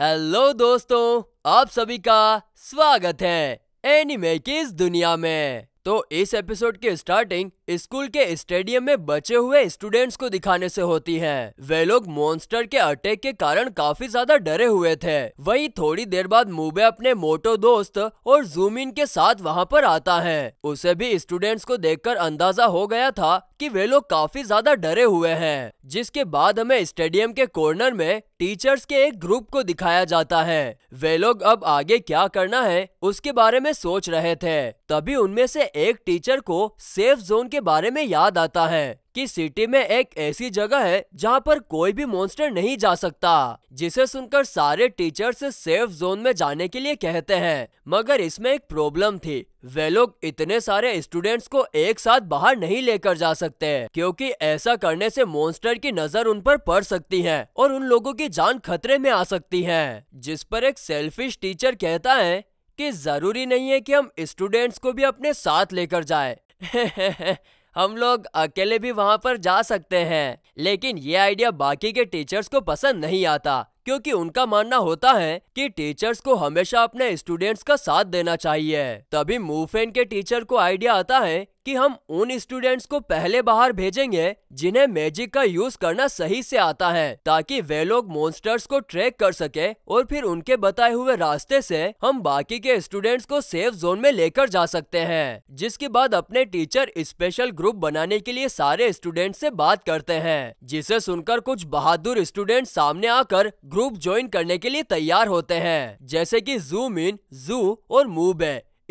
hello दोस्तों आप सभी का स्वागत है एनिमे की इस दुनिया में तो इस एपिसोड की स्टार्टिंग स्कूल के स्टेडियम में बचे हुए स्टूडेंट्स को दिखाने से होती है वे लोग मॉन्स्टर के अटैक के कारण काफी ज्यादा डरे हुए थे वहीं थोड़ी देर बाद मुबे अपने मोटो दोस्त और जूमिन के साथ वहां पर आता है उसे भी स्टूडेंट्स को देखकर अंदाजा हो गया था कि वे लोग काफी ज्यादा डरे हुए हैं जिसके बाद हमें स्टेडियम के कॉर्नर में टीचर्स के एक ग्रुप को दिखाया जाता है वे लोग अब आगे क्या करना है उसके बारे में सोच रहे थे तभी उनमें से एक टीचर को सेफ जोन के बारे में याद आता है कि सिटी में एक ऐसी जगह है जहाँ पर कोई भी मॉन्स्टर नहीं जा सकता जिसे सुनकर सारे टीचर्स सेफ जोन में जाने के लिए कहते हैं मगर इसमें एक प्रॉब्लम थी वे लोग इतने सारे स्टूडेंट्स को एक साथ बाहर नहीं लेकर जा सकते क्योंकि ऐसा करने से मॉन्स्टर की नजर उन पर पड़ सकती है और उन लोगों की जान खतरे में आ सकती है जिस पर एक सेल्फिश टीचर कहता है कि जरूरी नहीं है कि हम स्टूडेंट्स को भी अपने साथ लेकर जाए हम लोग अकेले भी वहाँ पर जा सकते हैं लेकिन ये आइडिया बाकी के टीचर्स को पसंद नहीं आता क्योंकि उनका मानना होता है कि टीचर्स को हमेशा अपने स्टूडेंट्स का साथ देना चाहिए तभी मूफेन के टीचर को आइडिया आता है कि हम उन स्टूडेंट्स को पहले बाहर भेजेंगे जिन्हें मैजिक का यूज करना सही से आता है ताकि वे लोग मॉन्स्टर्स को ट्रैक कर सके और फिर उनके बताए हुए रास्ते से हम बाकी के स्टूडेंट्स को सेफ जोन में लेकर जा सकते हैं जिसके बाद अपने टीचर स्पेशल ग्रुप बनाने के लिए सारे स्टूडेंट से बात करते हैं जिसे सुनकर कुछ बहादुर स्टूडेंट सामने आकर ग्रुप ज्वाइन करने के लिए तैयार होते हैं जैसे की जूम इन जू और मूव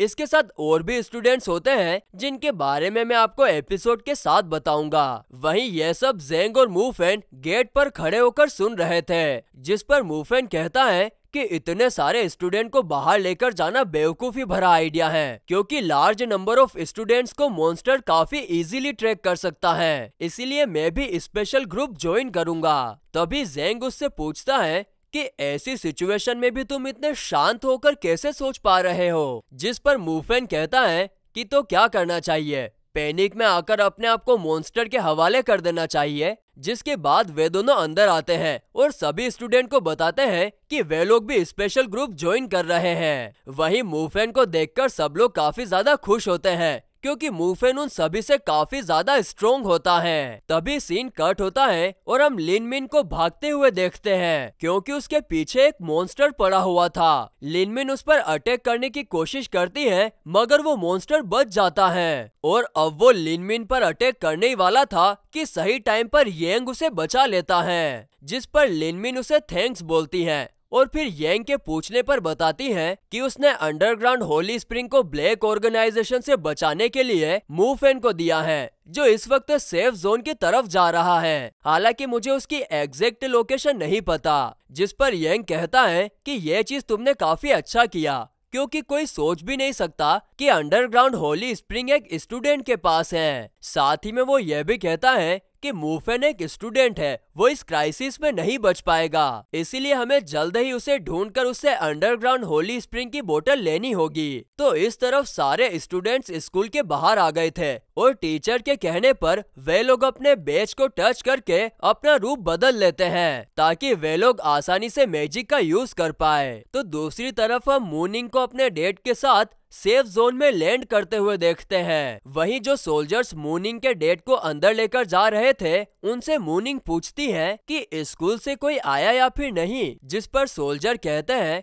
इसके साथ और भी स्टूडेंट्स होते हैं जिनके बारे में मैं आपको एपिसोड के साथ बताऊंगा वहीं ये सब जेंग और मूफेन गेट पर खड़े होकर सुन रहे थे जिस पर मूफेन कहता है कि इतने सारे स्टूडेंट को बाहर लेकर जाना बेवकूफी भरा आइडिया है क्योंकि लार्ज नंबर ऑफ स्टूडेंट्स को मॉन्स्टर काफी इजीली ट्रैक कर सकता है इसीलिए मैं भी स्पेशल ग्रुप ज्वाइन करूंगा तभी जेंग उससे पूछता है कि ऐसी सिचुएशन में भी तुम इतने शांत होकर कैसे सोच पा रहे हो जिस पर मूफेन कहता है कि तो क्या करना चाहिए पैनिक में आकर अपने आप को मॉन्स्टर के हवाले कर देना चाहिए जिसके बाद वे दोनों अंदर आते हैं और सभी स्टूडेंट को बताते हैं कि वे लोग भी स्पेशल ग्रुप ज्वाइन कर रहे हैं वहीं मूफेन को देखकर सब लोग काफी ज्यादा खुश होते हैं क्योंकि मूफेन उन सभी से काफी ज्यादा स्ट्रोंग होता है तभी सीन कट होता है और हम लिनमिन को भागते हुए देखते हैं क्योंकि उसके पीछे एक मॉन्स्टर पड़ा हुआ था लिनमिन उस पर अटैक करने की कोशिश करती है मगर वो मॉन्स्टर बच जाता है और अब वो लिनमिन पर अटैक करने ही वाला था कि सही टाइम पर येंग उसे बचा लेता है जिस पर लिनमिन उसे थैंक्स बोलती है और फिर यंग के पूछने पर बताती है कि उसने अंडरग्राउंड होली स्प्रिंग को ब्लैक ऑर्गेनाइजेशन से बचाने के लिए मूफेन को दिया है जो इस वक्त सेफ जोन की तरफ जा रहा है हालांकि मुझे उसकी एग्जैक्ट लोकेशन नहीं पता जिस पर यंग कहता है कि यह चीज तुमने काफी अच्छा किया क्योंकि कोई सोच भी नहीं सकता कि अंडरग्राउंड होली स्प्रिंग एक स्टूडेंट के पास है साथ ही में वो यह भी कहता है कि मूफेन एक स्टूडेंट है वो इस क्राइसिस में नहीं बच पाएगा इसीलिए हमें जल्द ही उसे ढूंढकर उससे अंडरग्राउंड होली स्प्रिंग की बोतल लेनी होगी तो इस तरफ सारे स्टूडेंट्स स्कूल के बाहर आ गए थे और टीचर के कहने पर वे लोग अपने बेच को टच करके अपना रूप बदल लेते हैं ताकि वे लोग आसानी से मैजिक का यूज कर पाए तो दूसरी तरफ हम मूनिंग को अपने डेट के साथ सेफ जोन में लैंड करते हुए देखते हैं वहीं जो सोल्जर्स मोनिंग के डेट को अंदर लेकर जा रहे थे उनसे मोनिंग पूछती है कि स्कूल से कोई आया या फिर नहीं जिस पर सोल्जर कहते हैं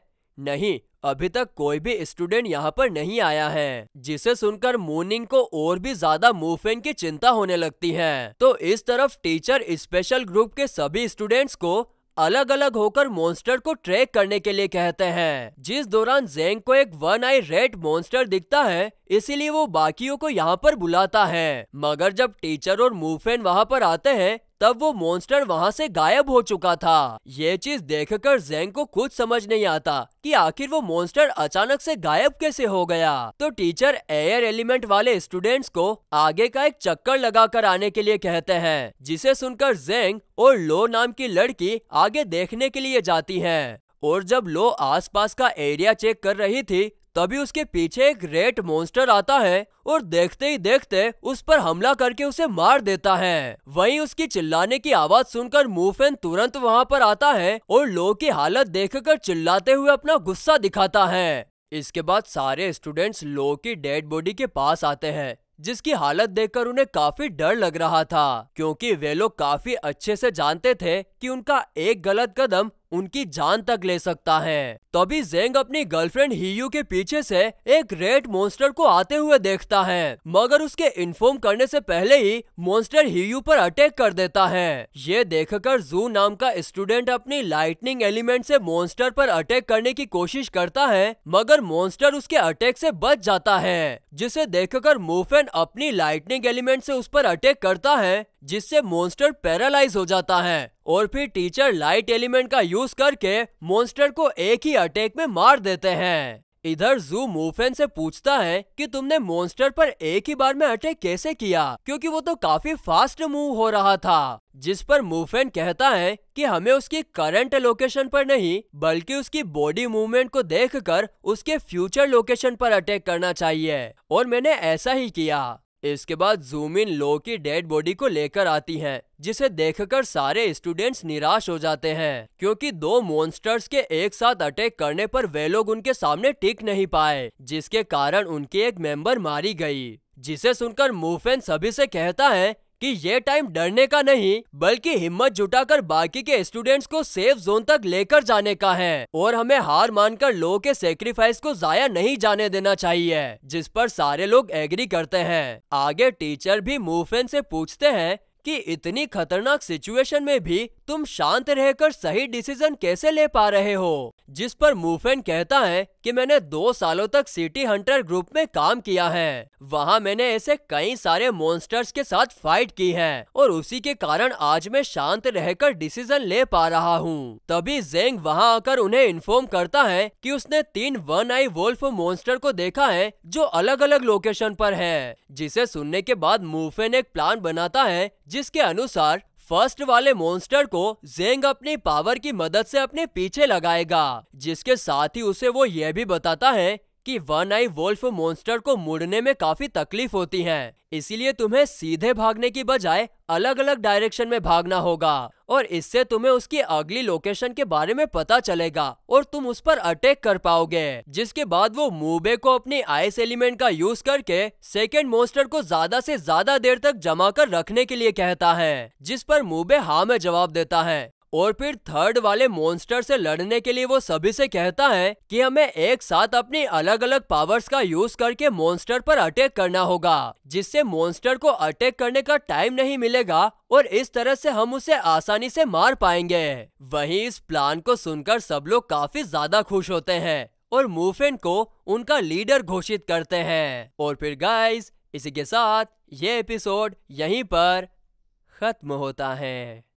नहीं अभी तक कोई भी स्टूडेंट यहाँ पर नहीं आया है जिसे सुनकर मोनिंग को और भी ज्यादा मूवफेन की चिंता होने लगती है तो इस तरफ टीचर स्पेशल ग्रुप के सभी स्टूडेंट्स को अलग अलग होकर मॉन्स्टर को ट्रैक करने के लिए कहते हैं जिस दौरान जेंग को एक वन आई रेड मॉन्स्टर दिखता है इसीलिए वो बाकियों को यहाँ पर बुलाता है मगर जब टीचर और मूफेन वहाँ पर आते हैं तब वो मॉन्स्टर वहाँ से गायब हो चुका था ये चीज देखकर जेंग को कुछ समझ नहीं आता कि आखिर वो मॉन्स्टर अचानक से गायब कैसे हो गया तो टीचर एयर एलिमेंट वाले स्टूडेंट्स को आगे का एक चक्कर लगाकर आने के लिए कहते हैं जिसे सुनकर जेंग और लो नाम की लड़की आगे देखने के लिए जाती हैं और जब लो आसपास का एरिया चेक कर रही थी तभी उसके पीछे एक रेट मॉन्स्टर आता है और देखते ही देखते उस पर हमला करके उसे मार देता है वहीं उसकी चिल्लाने की आवाज सुनकर मूफेन तुरंत वहां पर आता है और लो की हालत देखकर चिल्लाते हुए अपना गुस्सा दिखाता है इसके बाद सारे स्टूडेंट्स लो की डेड बॉडी के पास आते हैं जिसकी हालत देखकर उन्हें काफी डर लग रहा था क्योंकि वे लोग काफी अच्छे से जानते थे कि उनका एक गलत कदम उनकी जान तक ले सकता है तभी जेंग अपनी गर्लफ्रेंड हीयू के पीछे से एक रेड मॉन्स्टर को आते हुए देखता है मगर उसके इन्फॉर्म करने से पहले ही मॉन्स्टर हीयू पर अटैक कर देता है ये देखकर जू नाम का स्टूडेंट अपनी लाइटनिंग एलिमेंट से मॉन्स्टर पर अटैक करने की कोशिश करता है मगर मॉन्स्टर उसके अटैक से बच जाता है जिसे देखकर मोफेन अपनी लाइटनिंग एलिमेंट से उस पर अटैक करता है जिससे मॉन्स्टर पैरालाइज हो जाता है और फिर टीचर लाइट एलिमेंट का यूज करके मॉन्स्टर को एक ही अटैक में मार देते हैं इधर जू मूफेन से पूछता है कि तुमने मॉन्स्टर पर एक ही बार में अटैक कैसे किया क्योंकि वो तो काफी फास्ट मूव हो रहा था जिस पर मूफेन कहता है कि हमें उसकी करंट लोकेशन पर नहीं बल्कि उसकी बॉडी मूवमेंट को देखकर उसके फ्यूचर लोकेशन पर अटैक करना चाहिए और मैंने ऐसा ही किया इसके बाद जूमिन लो की डेड बॉडी को लेकर आती है जिसे देखकर सारे स्टूडेंट्स निराश हो जाते हैं क्योंकि दो मॉन्स्टर्स के एक साथ अटैक करने पर वे लोग उनके सामने टिक नहीं पाए जिसके कारण उनकी एक मेंबर मारी गई जिसे सुनकर मूफेन सभी से कहता है कि ये टाइम डरने का नहीं बल्कि हिम्मत जुटाकर बाकी के स्टूडेंट्स को सेफ जोन तक लेकर जाने का है और हमें हार मानकर लोगों के सेक्रीफाइस को जाया नहीं जाने देना चाहिए जिस पर सारे लोग एग्री करते हैं आगे टीचर भी मूवमेंट से पूछते हैं कि इतनी खतरनाक सिचुएशन में भी तुम शांत रहकर सही डिसीजन कैसे ले पा रहे हो जिस पर मूफेन कहता है कि मैंने दो सालों तक सिटी हंटर ग्रुप में काम किया है वहाँ मैंने ऐसे कई सारे मॉन्स्टर्स के साथ फाइट की है और उसी के कारण आज मैं शांत रहकर डिसीजन ले पा रहा हूँ तभी जेंग वहाँ आकर उन्हें इन्फॉर्म करता है कि उसने तीन वन आई वोल्फ मॉन्स्टर को देखा है जो अलग अलग लोकेशन पर है जिसे सुनने के बाद मूफेन एक प्लान बनाता है जिसके अनुसार फर्स्ट वाले मॉन्स्टर को जेंग अपनी पावर की मदद से अपने पीछे लगाएगा जिसके साथ ही उसे वो यह भी बताता है कि वन आई वोल्फ मोन्स्टर को मुड़ने में काफी तकलीफ होती है इसीलिए तुम्हें सीधे भागने की बजाय अलग अलग डायरेक्शन में भागना होगा और इससे तुम्हें उसकी अगली लोकेशन के बारे में पता चलेगा और तुम उस पर अटैक कर पाओगे जिसके बाद वो मूबे को अपने आइस एलिमेंट का यूज करके सेकेंड मोस्टर को ज्यादा से ज्यादा देर तक जमा कर रखने के लिए कहता है जिस पर मूबे हाँ में जवाब देता है और फिर थर्ड वाले मॉन्स्टर से लड़ने के लिए वो सभी से कहता है कि हमें एक साथ अपनी अलग अलग पावर्स का यूज करके मॉन्स्टर पर अटैक करना होगा जिससे मॉन्स्टर को अटैक करने का टाइम नहीं मिलेगा और इस तरह से हम उसे आसानी से मार पाएंगे वहीं इस प्लान को सुनकर सब लोग काफी ज्यादा खुश होते हैं और मूफेन को उनका लीडर घोषित करते हैं और फिर गाइस इसी के साथ ये एपिसोड यहीं पर खत्म होता है